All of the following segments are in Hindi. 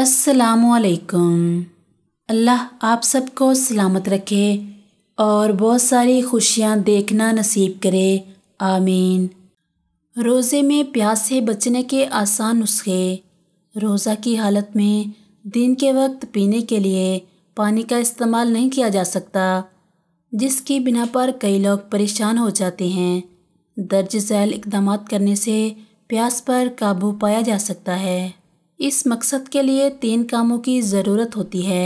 असलकुम अल्लाह आप सबको सलामत रखे और बहुत सारी खुशियाँ देखना नसीब करे आमीन रोज़े में प्यास से बचने के आसान नुस्खे रोज़ा की हालत में दिन के वक्त पीने के लिए पानी का इस्तेमाल नहीं किया जा सकता जिसकी बिना पर कई लोग परेशान हो जाते हैं दर्ज झैल इकदाम करने से प्यास पर काबू पाया जा सकता है इस मकसद के लिए तीन कामों की ज़रूरत होती है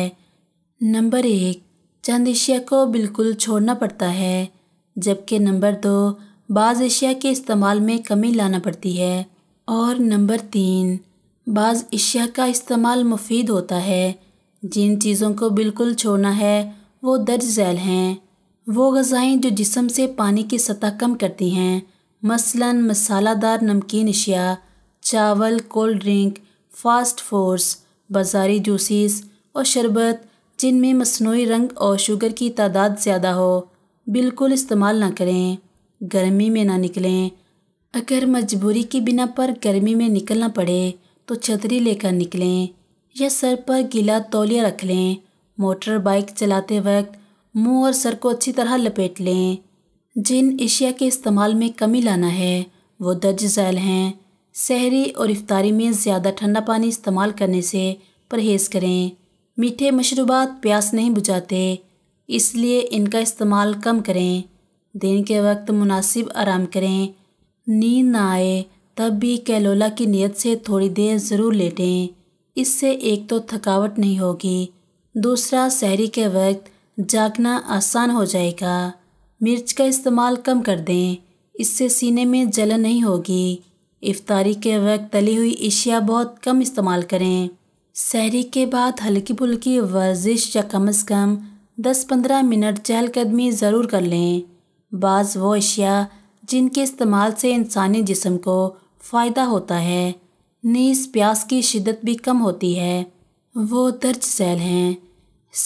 नंबर एक चंद एशिया को बिल्कुल छोड़ना पड़ता है जबकि नंबर दो बाज़ एशिया के इस्तेमाल में कमी लाना पड़ती है और नंबर तीन बाज़ एशिया का इस्तेमाल मुफीद होता है जिन चीज़ों को बिल्कुल छोड़ना है वो दर्ज झैल हैं वो गज़ाएँ जो जिसम से पानी की सतह कम करती हैं मसलन मसालादार नमकीन अशिया चावल कोल्ड ड्रिंक फास्ट फूड्स बाजारी जूसीस और शरबत जिनमें मसनू रंग और शुगर की तादाद ज़्यादा हो बिल्कुल इस्तेमाल ना करें गर्मी में ना निकलें अगर मजबूरी की बिना पर गर्मी में निकलना पड़े तो छतरी लेकर निकलें या सर पर गीला तौलिया रख लें मोटर बाइक चलाते वक्त मुंह और सर को अच्छी तरह लपेट लें जिन एशिया के इस्तेमाल में कमी लाना है वो दर्ज झैल हैं शहरी और इफ्तारी में ज़्यादा ठंडा पानी इस्तेमाल करने से परहेज़ करें मीठे मशरूबात प्यास नहीं बुझाते इसलिए इनका इस्तेमाल कम करें दिन के वक्त मुनासिब आराम करें नींद ना आए तब भी कैलोला की नीयत से थोड़ी देर ज़रूर लेटें इससे एक तो थकावट नहीं होगी दूसरा शहरी के वक्त जागना आसान हो जाएगा मिर्च का इस्तेमाल कम कर दें इससे सीने में जलन नहीं होगी इफ्तारी के वक्त तली हुई अशिया बहुत कम इस्तेमाल करें सहरी के बाद हल्की फुल्की वर्जिश या कम अज़ कम दस पंद्रह मिनट चहलकदमी ज़रूर कर लें बाज़ वो अशिया जिनके इस्तेमाल से इंसानी जिसम को फ़ायदा होता है नीस प्यास की शिदत भी कम होती है वो दर्ज सैल हैं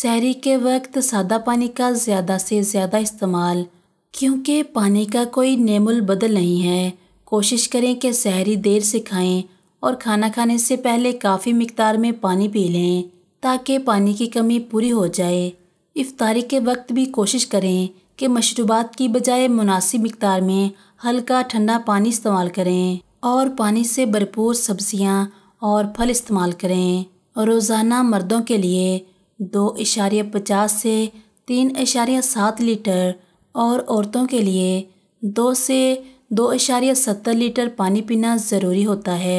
सहरी के वक्त सादा पानी का ज़्यादा से ज़्यादा इस्तेमाल क्योंकि पानी का कोई नेमुल बदल नहीं है कोशिश करें कि सहरी देर से खाएं और खाना खाने से पहले काफ़ी मकदार में पानी पी लें ताकि पानी की कमी पूरी हो जाए इफ्तारी के वक्त भी कोशिश करें कि मशरूबात की बजाय मुनासिब मकदार में हल्का ठंडा पानी इस्तेमाल करें और पानी से भरपूर सब्जियां और फल इस्तेमाल करें रोज़ाना मर्दों के लिए दो इशारे पचास से तीन इशारे सात लीटर और औरतों के लिए दो से दो इशारिया सत्तर लीटर पानी पीना ज़रूरी होता है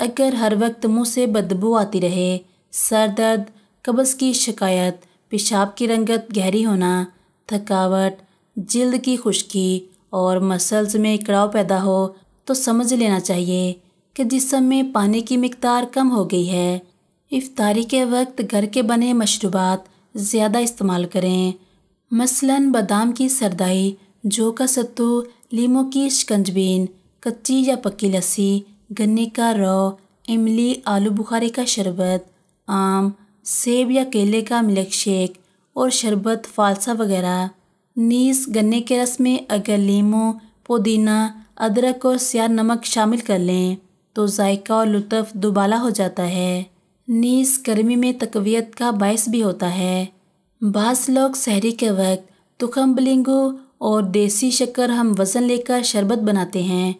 अगर हर वक्त मुंह से बदबू आती रहे सर दर्द कब्ज़ की शिकायत पेशाब की रंगत गहरी होना थकावट जल्द की खुश्की और मसल्स में इकड़ाव पैदा हो तो समझ लेना चाहिए कि जिसम में पानी की मकदार कम हो गई है इफ्तारी के वक्त घर के बने मशरूबात ज़्यादा इस्तेमाल करें मसलन बादाम की सरदाई जो का सत्तू लीमो की शिकंजबीन कच्ची या पक्की लस्सी गन्ने का रौ इमली आलू बुखारे का शरबत आम सेब या केले का मिल्क शेक और शरबत फालसा वगैरह नीस गन्ने के रस में अगर लीम पुदीना अदरक और सियार नमक शामिल कर लें तो जायका और लुत्फ़ दुबाला हो जाता है नीस गर्मी में तकवीत का बायस भी होता है बास लोग शहरी के वक्त तुखम बलिंगू और देसी शक्कर हम वज़न लेकर शरबत बनाते हैं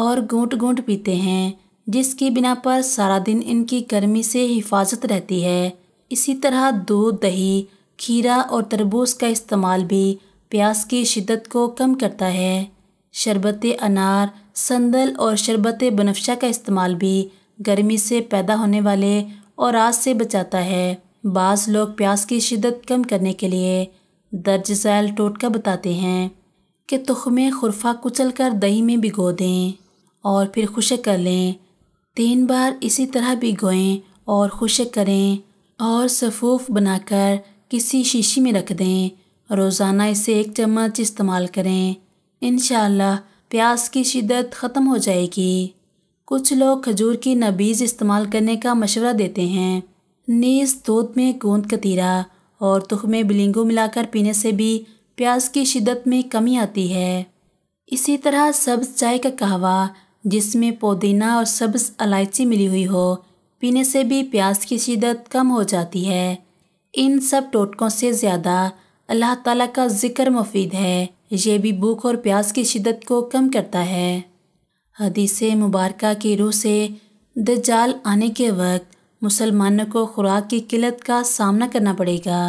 और घूट घूट पीते हैं जिसकी बिना पर सारा दिन इनकी गर्मी से हिफाजत रहती है इसी तरह दूध दही खीरा और तरबूज का इस्तेमाल भी प्यास की शिद्दत को कम करता है शरबत अनार संदल और शरबत बनफशा का इस्तेमाल भी गर्मी से पैदा होने वाले और आज से बचाता है बाज़ लोग प्यास की शिद्दत कम करने के लिए दर्ज सैल टोटका बताते हैं कि में खुरफा कुचल कर दही में भिगो दें और फिर खुशक कर लें तीन बार इसी तरह भिगोएं और खुशक करें और सफूफ बनाकर किसी शीशी में रख दें रोज़ाना इसे एक चम्मच इस्तेमाल करें इन प्यास की शिदत ख़त्म हो जाएगी कुछ लोग खजूर की नबीज़ इस्तेमाल करने का मशवरा देते हैं नीज दूध में गूंद कतीरा और तुखमे बिलिंगो मिलाकर पीने से भी प्यास की शिदत में कमी आती है इसी तरह सब्ज़ चाय का कहवा जिसमें पुदीना और सब्ज़ इलायची मिली हुई हो पीने से भी प्यास की शिदत कम हो जाती है इन सब टोटकों से ज़्यादा अल्लाह ताला का ज़िक्र मुफीद है ये भी भूख और प्यास की शिदत को कम करता है हदीसे मुबारक की रूह से दजाल आने के वक्त मुसलमानों को खुराक की किल्लत का सामना करना पड़ेगा